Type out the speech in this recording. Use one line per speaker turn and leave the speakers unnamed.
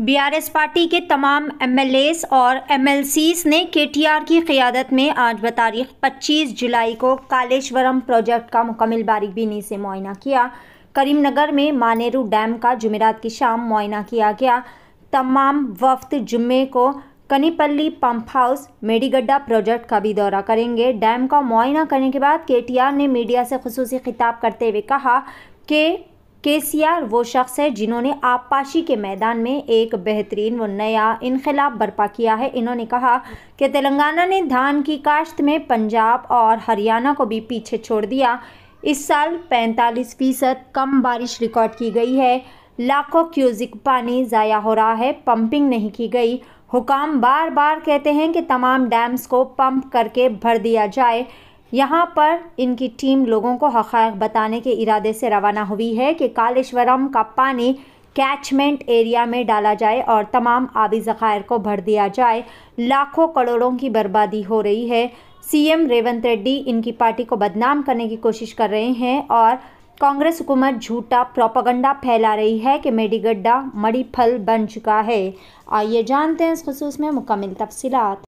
BRS party के तमाम MLAs और एमएलसीस ने केटीआर की क़ियादत में आज बतारीख 25 जुलाई को कालेश्वरम प्रोजेक्ट का मुकम्मल बारीक से मुआयना किया करीमनगर में मानेरू डैम का जुमेरात की शाम मुआयना किया गया तमाम वफ्त जुम्मे को Kannepalli pump house Medigadda project का भी दौरा करेंगे डैम का मुआयना करने के बाद केटीआर ने मीडिया से खसूस खिताब करते हुए कहा कि केसीआर वो शख्स है जिन्होंने आपपाशी के मैदान में एक बेहतरीन व नया इनकलाब बर्पा किया है इन्होंने कहा कि तेलंगाना ने धान की काश्त में पंजाब और हरियाणा को भी पीछे छोड़ दिया इस साल 45 फीसद कम बारिश रिकॉर्ड की गई है लाखों क्यूजिक पानी ज़ाया हो रहा है पंपिंग नहीं की गई हुकाम बार बार कहते हैं कि तमाम डैम्स को पंप करके भर दिया जाए यहाँ पर इनकी टीम लोगों को हक़ बताने के इरादे से रवाना हुई है कि कालेश्वरम का पानी कैचमेंट एरिया में डाला जाए और तमाम आबी ज़खायर को भर दिया जाए लाखों करोड़ों की बर्बादी हो रही है सीएम रेवंत रेड्डी इनकी पार्टी को बदनाम करने की कोशिश कर रहे हैं और कांग्रेस हुकूमत झूठा प्रोपागंडा फैला रही है कि मेडी गड्ढा मड़ी फल बन चुका है आइए जानते हैं इस खसूस में मुकम्मल तफसीत